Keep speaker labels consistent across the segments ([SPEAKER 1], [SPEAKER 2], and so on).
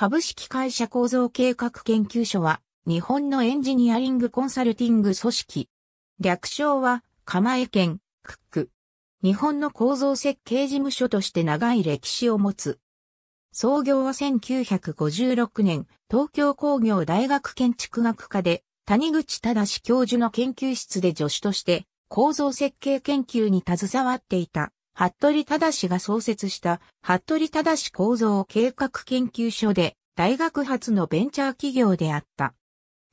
[SPEAKER 1] 株式会社構造計画研究所は、日本のエンジニアリングコンサルティング組織。略称は、釜江県、クック。日本の構造設計事務所として長い歴史を持つ。創業は1956年、東京工業大学建築学科で、谷口正教授の研究室で助手として、構造設計研究に携わっていた。服部正が創設した、服部正構造計画研究所で、大学発のベンチャー企業であった。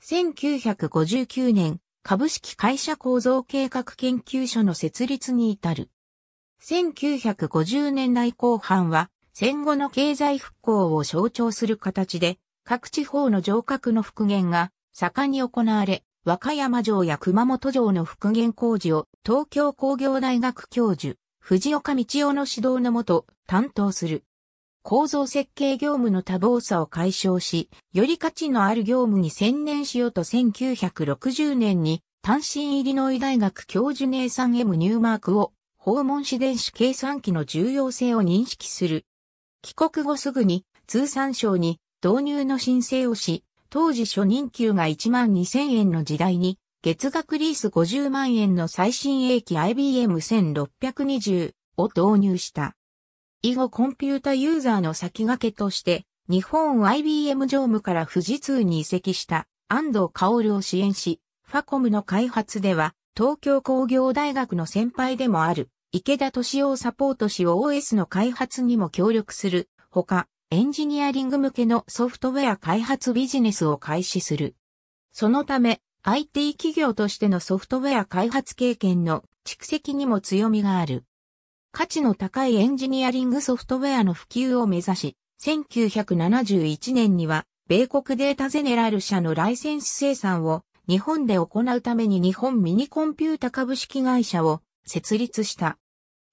[SPEAKER 1] 1959年、株式会社構造計画研究所の設立に至る。1950年代後半は、戦後の経済復興を象徴する形で、各地方の城郭の復元が盛んに行われ、和歌山城や熊本城の復元工事を東京工業大学教授、藤岡道夫の指導のもと担当する。構造設計業務の多忙さを解消し、より価値のある業務に専念しようと1960年に単身イリノイ大学教授ネイサン M ニューマークを訪問し電子計算機の重要性を認識する。帰国後すぐに通産省に導入の申請をし、当時初任給が1万2000円の時代に月額リース50万円の最新鋭機 IBM1620 を導入した。以後コンピュータユーザーの先駆けとして、日本 IBM 常務から富士通に移籍した安藤薫を支援し、ファコムの開発では、東京工業大学の先輩でもある、池田敏夫サポートし OS の開発にも協力する、ほか、エンジニアリング向けのソフトウェア開発ビジネスを開始する。そのため、IT 企業としてのソフトウェア開発経験の蓄積にも強みがある。価値の高いエンジニアリングソフトウェアの普及を目指し、1971年には、米国データゼネラル社のライセンス生産を日本で行うために日本ミニコンピュータ株式会社を設立した。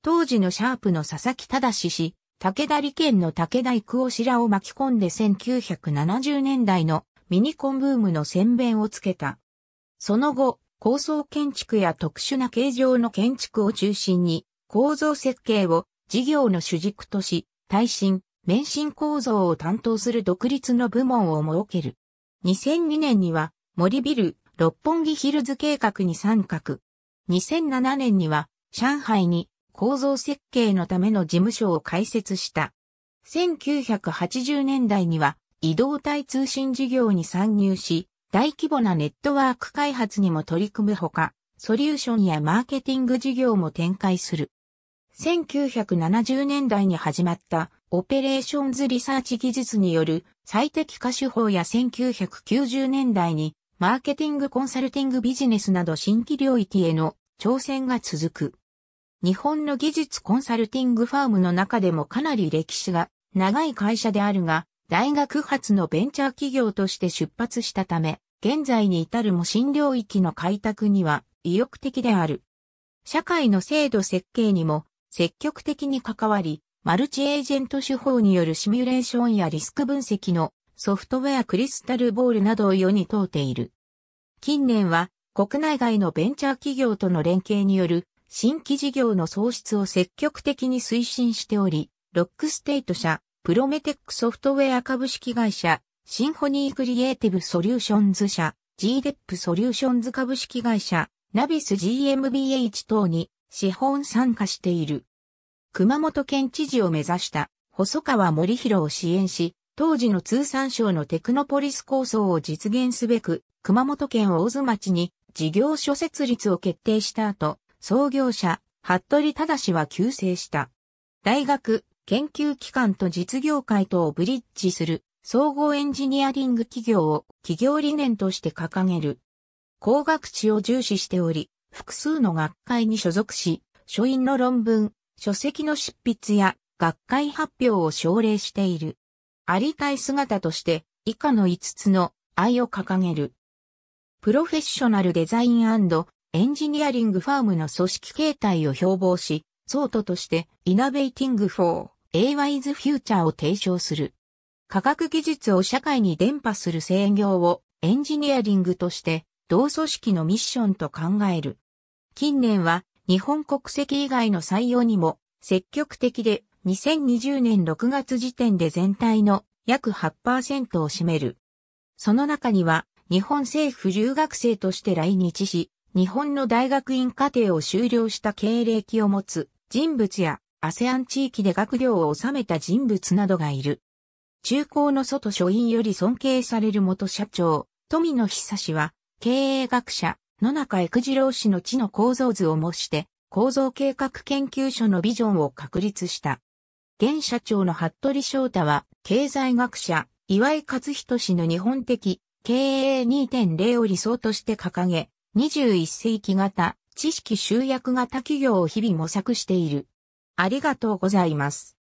[SPEAKER 1] 当時のシャープの佐々木正氏、武田利権の武田育夫氏らを巻き込んで1970年代のミニコンブームの宣弁をつけた。その後、高層建築や特殊な形状の建築を中心に、構造設計を事業の主軸とし、耐震、免震構造を担当する独立の部門を設ける。2002年には森ビル六本木ヒルズ計画に参画。2007年には上海に構造設計のための事務所を開設した。1980年代には移動体通信事業に参入し、大規模なネットワーク開発にも取り組むほか、ソリューションやマーケティング事業も展開する。1970年代に始まったオペレーションズリサーチ技術による最適化手法や1990年代にマーケティングコンサルティングビジネスなど新規領域への挑戦が続く。日本の技術コンサルティングファームの中でもかなり歴史が長い会社であるが、大学発のベンチャー企業として出発したため、現在に至るも新領域の開拓には意欲的である。社会の制度設計にも積極的に関わり、マルチエージェント手法によるシミュレーションやリスク分析のソフトウェアクリスタルボールなどを世に問うている。近年は国内外のベンチャー企業との連携による新規事業の創出を積極的に推進しており、ロックステート社、プロメテックソフトウェア株式会社、シンフォニークリエイティブソリューションズ社、GDEP ソリューションズ株式会社、ナビス GmbH 等に資本参加している。熊本県知事を目指した細川森弘を支援し、当時の通産省のテクノポリス構想を実現すべく、熊本県大津町に事業所設立を決定した後、創業者、服部忠は急成した。大学、研究機関と実業界とをブリッジする総合エンジニアリング企業を企業理念として掲げる。工学地を重視しており、複数の学会に所属し、書院の論文、書籍の執筆や学会発表を奨励している。ありたい姿として以下の5つの愛を掲げる。プロフェッショナルデザインエンジニアリングファームの組織形態を標榜し、ソートとしてイナベイティングフォー AY's Future を提唱する。科学技術を社会に伝播する制御をエンジニアリングとして同組織のミッションと考える。近年は日本国籍以外の採用にも積極的で2020年6月時点で全体の約8%を占める。その中には日本政府留学生として来日し、日本の大学院課程を修了した経歴を持つ人物やアセアン地域で学業を収めた人物などがいる。中高の外書院より尊敬される元社長、富野久氏は、経営学者、野中育次郎氏の地の構造図を模して、構造計画研究所のビジョンを確立した。現社長の服部翔太は、経済学者、岩井勝人氏の日本的経営2.0を理想として掲げ、21世紀型知識集約型企業を日々模索している。ありがとうございます。